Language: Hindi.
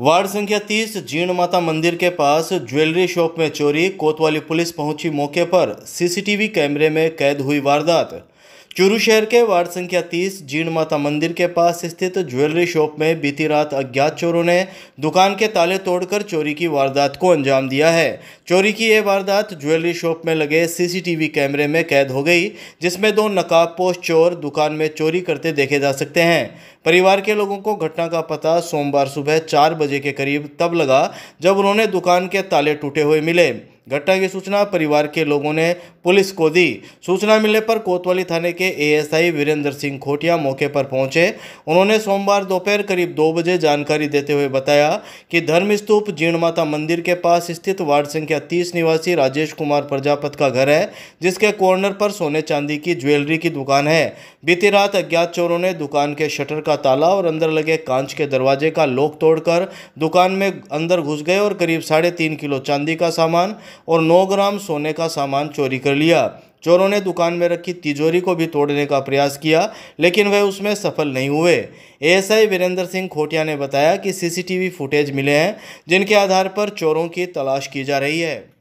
वार्ड संख्या 30 जीर्ण माता मंदिर के पास ज्वेलरी शॉप में चोरी कोतवाली पुलिस पहुंची मौके पर सीसीटीवी कैमरे में कैद हुई वारदात चूरू शहर के वार्ड संख्या 30 जीण माता मंदिर के पास स्थित ज्वेलरी शॉप में बीती रात अज्ञात चोरों ने दुकान के ताले तोड़कर चोरी की वारदात को अंजाम दिया है चोरी की यह वारदात ज्वेलरी शॉप में लगे सीसीटीवी कैमरे में कैद हो गई जिसमें दो नकाबपोश चोर दुकान में चोरी करते देखे जा सकते हैं परिवार के लोगों को घटना का पता सोमवार सुबह चार बजे के करीब तब लगा जब उन्होंने दुकान के ताले टूटे हुए मिले घटना की सूचना परिवार के लोगों ने पुलिस को दी सूचना मिलने पर कोतवाली थाने के एएसआई वीरेंद्र सिंह खोटिया मौके पर पहुंचे उन्होंने सोमवार दोपहर करीब दो बजे जानकारी देते हुए बताया कि धर्मस्तूप माता मंदिर के पास स्थित वार्ड संख्या तीस निवासी राजेश कुमार प्रजापत का घर है जिसके कॉर्नर पर सोने चांदी की ज्वेलरी की दुकान है बीती रात अज्ञात चोरों ने दुकान के शटर का ताला और अंदर लगे कांच के दरवाजे का लोक तोड़कर दुकान में अंदर घुस गए और करीब साढ़े तीन किलो चांदी का सामान और 9 ग्राम सोने का सामान चोरी कर लिया चोरों ने दुकान में रखी तिजोरी को भी तोड़ने का प्रयास किया लेकिन वह उसमें सफल नहीं हुए एएसआई वीरेंद्र सिंह खोटिया ने बताया कि सीसीटीवी फुटेज मिले हैं जिनके आधार पर चोरों की तलाश की जा रही है